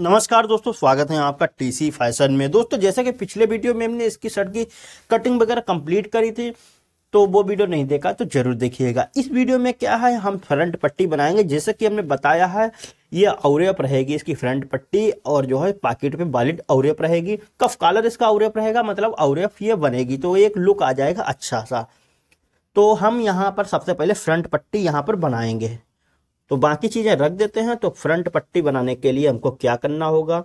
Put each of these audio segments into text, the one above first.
नमस्कार दोस्तों स्वागत है आपका टीसी फैशन में दोस्तों जैसा कि पिछले वीडियो में हमने इसकी शर्ट की कटिंग वगैरह कंप्लीट करी थी तो वो वीडियो नहीं देखा तो जरूर देखिएगा इस वीडियो में क्या है हम फ्रंट पट्टी बनाएंगे जैसा कि हमने बताया है ये अवरेप रहेगी इसकी फ्रंट पट्टी और जो है पाकिट पे बालिड अवरेप रहेगी कफ कालर इसका अवरेप रहेगा मतलब अवरेप ये बनेगी तो एक लुक आ जाएगा अच्छा सा तो हम यहाँ पर सबसे पहले फ्रंट पट्टी यहाँ पर बनाएंगे तो बाकी चीजें रख देते हैं तो फ्रंट पट्टी बनाने के लिए हमको क्या करना होगा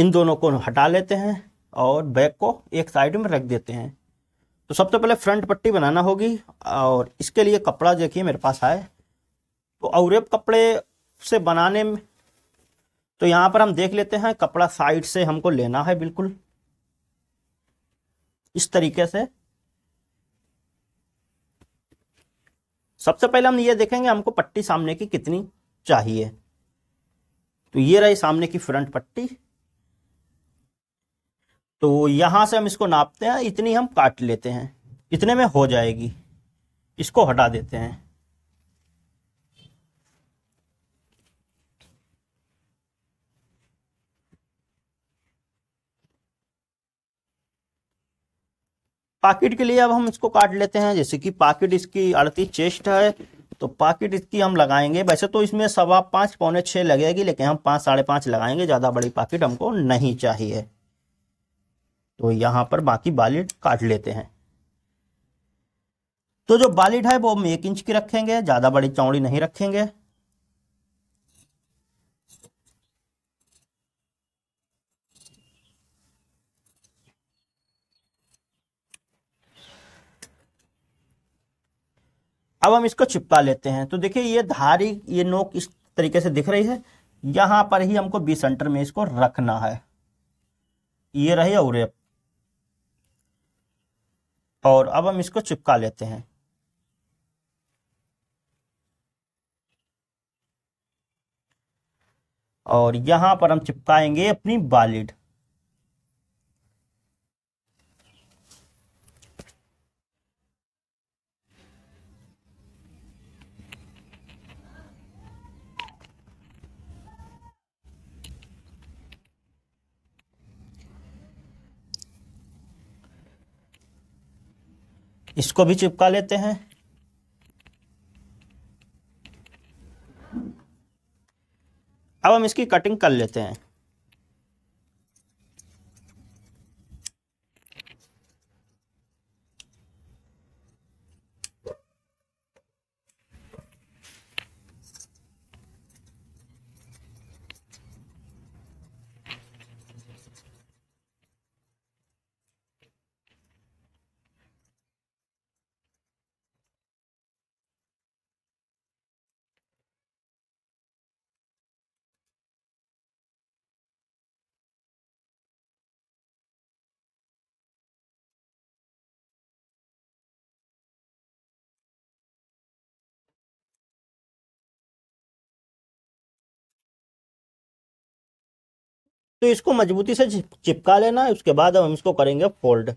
इन दोनों को हटा लेते हैं और बैक को एक साइड में रख देते हैं तो सबसे तो पहले फ्रंट पट्टी बनाना होगी और इसके लिए कपड़ा देखिए मेरे पास आए तो अवरेप कपड़े से बनाने में तो यहां पर हम देख लेते हैं कपड़ा साइड से हमको लेना है बिल्कुल इस तरीके से सबसे पहले हम ये देखेंगे हमको पट्टी सामने की कितनी चाहिए तो ये रही सामने की फ्रंट पट्टी तो यहां से हम इसको नापते हैं इतनी हम काट लेते हैं इतने में हो जाएगी इसको हटा देते हैं पाकिट के लिए अब हम इसको काट लेते हैं जैसे कि पाकिट इसकी अड़ती चेस्ट है तो पाकिट इसकी हम लगाएंगे वैसे तो इसमें सवा पाँच पौने छः लगेगी लेकिन हम पाँच साढ़े पाँच लगाएंगे ज़्यादा बड़ी पाकिट हमको नहीं चाहिए तो यहाँ पर बाकी बालिट काट लेते हैं तो जो बालिट है वो हम एक इंच की रखेंगे ज़्यादा बड़ी चौड़ी नहीं रखेंगे अब हम इसको चिपका लेते हैं तो देखिए ये धारी ये नोक इस तरीके से दिख रही है यहां पर ही हमको बी सेंटर में इसको रखना है ये रही औरेप और अब हम इसको चिपका लेते हैं और यहां पर हम चिपकाएंगे अपनी बालिड इसको भी चिपका लेते हैं अब हम इसकी कटिंग कर लेते हैं तो इसको मजबूती से चिपका लेना है उसके बाद हम इसको करेंगे फोल्ड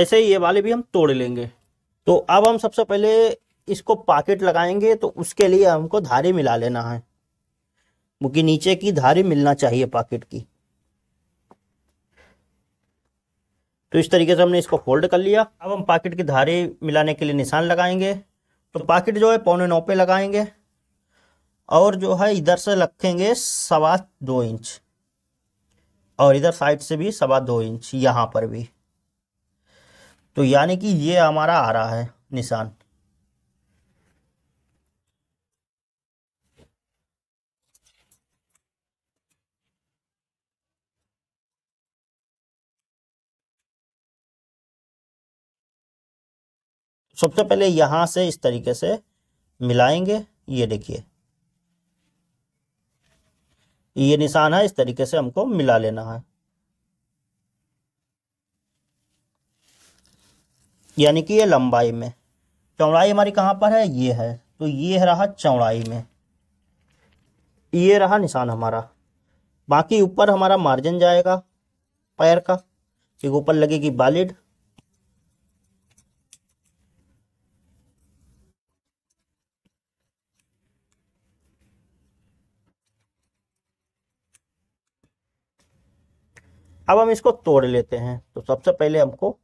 ऐसे ही ये वाले भी हम तोड़ लेंगे तो अब हम सबसे पहले इसको पाकिट लगाएंगे तो उसके लिए हमको धारी मिला लेना है क्योंकि नीचे की धारी मिलना चाहिए पॉकेट की तो इस तरीके से हमने इसको फोल्ड कर लिया अब हम पाकिट की धारी मिलाने के लिए निशान लगाएंगे तो पाकिट जो है पौने नौ पे लगाएंगे और जो है इधर से रखेंगे सवा दो इंच और इधर साइड से भी सवा दो इंच यहाँ पर भी तो यानी कि ये हमारा आ रहा है निशान सबसे पहले यहां से इस तरीके से मिलाएंगे ये देखिए ये निशान है इस तरीके से हमको मिला लेना है यानी कि ये लंबाई में चौड़ाई हमारी कहाँ पर है ये है तो ये रहा चौड़ाई में ये रहा निशान हमारा बाकी ऊपर हमारा मार्जिन जाएगा पैर का एक ऊपर लगेगी बालिड अब हम इसको तोड़ लेते हैं तो सबसे पहले हमको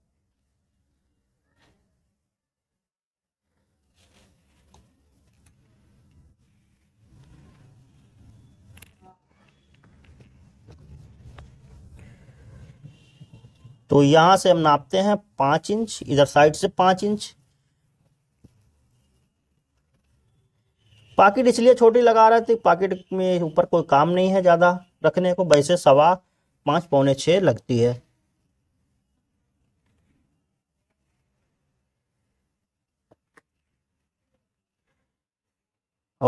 तो यहां से हम नापते हैं पांच इंच इधर साइड से पांच इंच पाकिट इसलिए छोटी लगा रहे थे पाकिट में ऊपर कोई काम नहीं है ज़्यादा रखने को वैसे सवा पांच पौने छ लगती है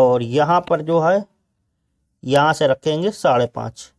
और यहां पर जो है यहां से रखेंगे साढ़े पांच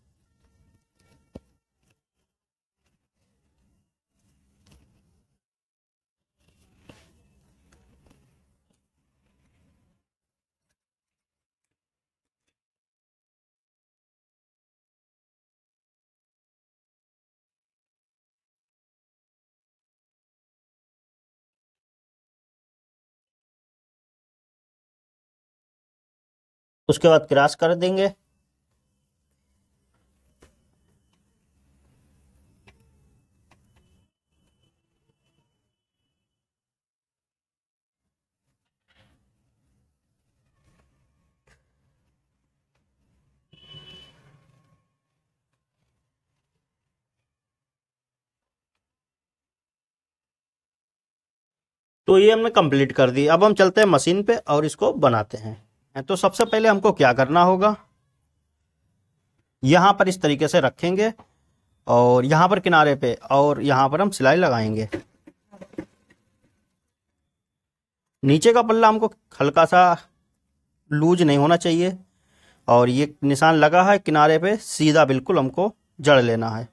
उसके बाद क्रॉस कर देंगे तो ये हमने कंप्लीट कर दी अब हम चलते हैं मशीन पे और इसको बनाते हैं तो सबसे पहले हमको क्या करना होगा यहाँ पर इस तरीके से रखेंगे और यहाँ पर किनारे पे और यहाँ पर हम सिलाई लगाएंगे नीचे का पल्ला हमको हल्का सा लूज नहीं होना चाहिए और ये निशान लगा है किनारे पे सीधा बिल्कुल हमको जड़ लेना है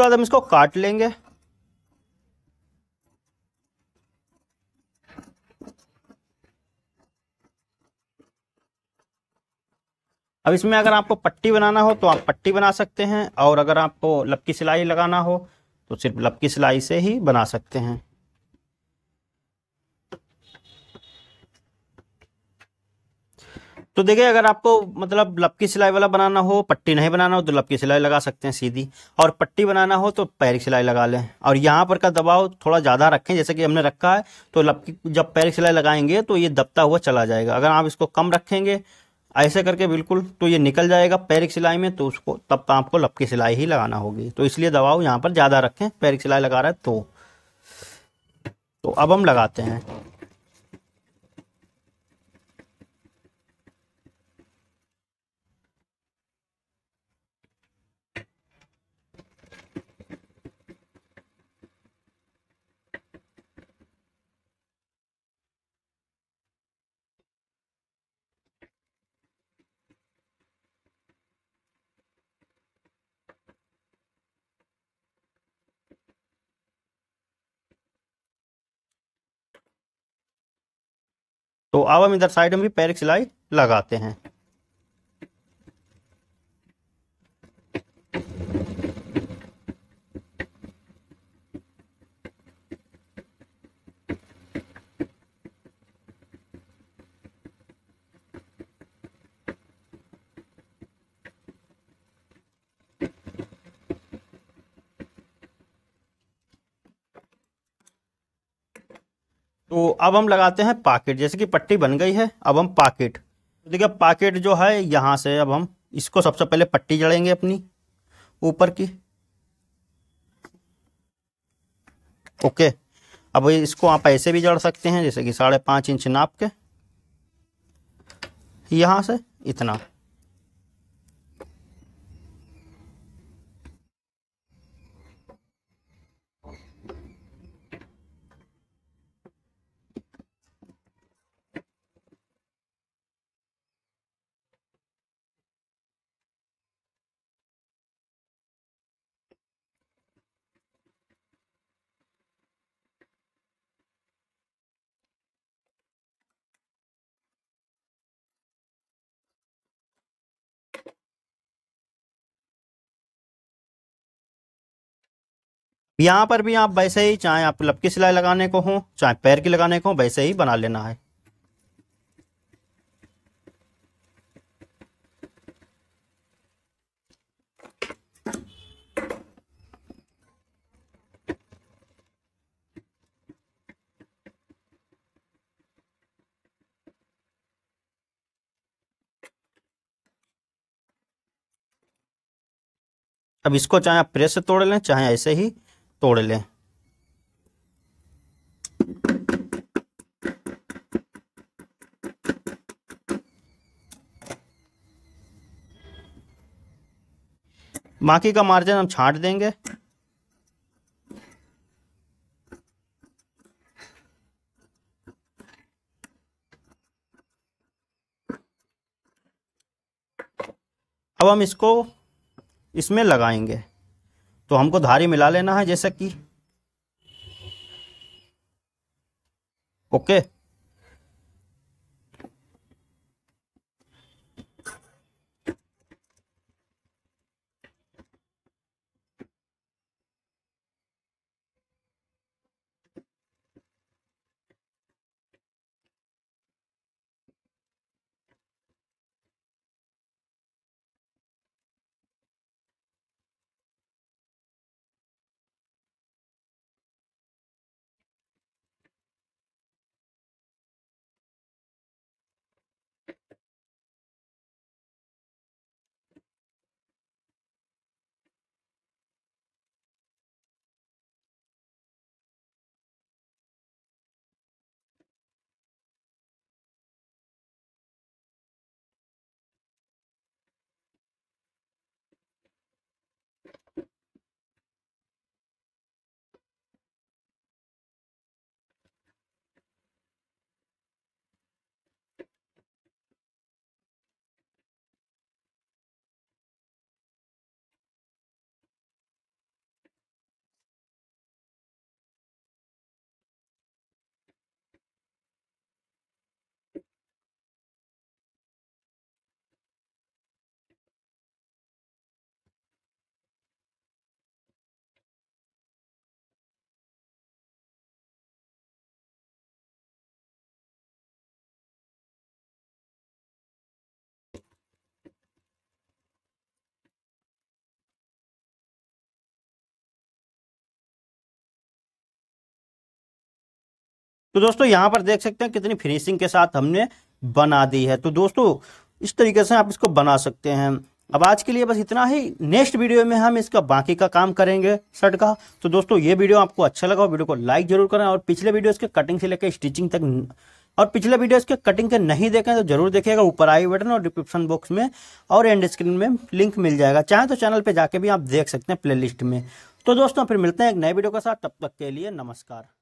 उसके बाद हम इसको काट लेंगे अब इसमें अगर आपको पट्टी बनाना हो तो आप पट्टी बना सकते हैं और अगर आपको लपकी सिलाई लगाना हो तो सिर्फ लपकी सिलाई से ही बना सकते हैं तो देखिए अगर आपको मतलब लपकी सिलाई वाला बनाना हो पट्टी नहीं बनाना हो तो लपकी सिलाई लगा सकते हैं सीधी और पट्टी बनाना हो तो पैर की सिलाई लगा लें और यहाँ पर का दबाव थोड़ा ज़्यादा रखें जैसे कि हमने रखा है तो लपकी जब पैर की सिलाई लगाएंगे तो ये दबता हुआ चला जाएगा अगर आप इसको कम रखेंगे ऐसे करके बिल्कुल तो ये निकल जाएगा पैर की सिलाई में तो उसको तब तो आपको लपकी सिलाई ही लगाना होगी तो इसलिए दबाव यहाँ पर ज़्यादा रखें पैर की सिलाई लगा रहा है तो, तो अब हम लगाते हैं तो अब हम इधर साइड में भी पैरिक सिलाई लगाते हैं तो अब हम लगाते हैं पाकेट जैसे कि पट्टी बन गई है अब हम पाकेट तो देखिए पाकेट जो है यहाँ से अब हम इसको सबसे पहले पट्टी जड़ेंगे अपनी ऊपर की ओके अब इसको आप ऐसे भी जड़ सकते हैं जैसे कि साढ़े पाँच इंच नाप के यहाँ से इतना यहाँ पर भी आप वैसे ही चाहे आप लपकी सिलाई लगाने को हो चाहे पैर की लगाने को हो वैसे ही बना लेना है अब इसको चाहे आप प्रेस से तोड़ लें चाहे ऐसे ही तोड़ लें बाकी का मार्जिन हम छांट देंगे अब हम इसको इसमें लगाएंगे तो हमको धारी मिला लेना है जैसे कि ओके तो दोस्तों यहाँ पर देख सकते हैं कितनी फिनिशिंग के साथ हमने बना दी है तो दोस्तों इस तरीके से आप इसको बना सकते हैं अब आज के लिए बस इतना ही नेक्स्ट वीडियो में हम इसका बाकी का काम करेंगे शर्ट का तो दोस्तों ये वीडियो आपको अच्छा लगा हो वीडियो को लाइक जरूर करें और पिछले वीडियो इसके कटिंग से लेकर स्टिचिंग तक और पिछले वीडियो इसके कटिंग के नहीं देखें तो जरूर देखिएगा ऊपर आई बटन और डिस्क्रिप्शन बॉक्स में और एंड स्क्रीन में लिंक मिल जाएगा चाहे तो चैनल पर जाके भी आप देख सकते हैं प्ले में तो दोस्तों फिर मिलते हैं एक नए वीडियो के साथ तब तक के लिए नमस्कार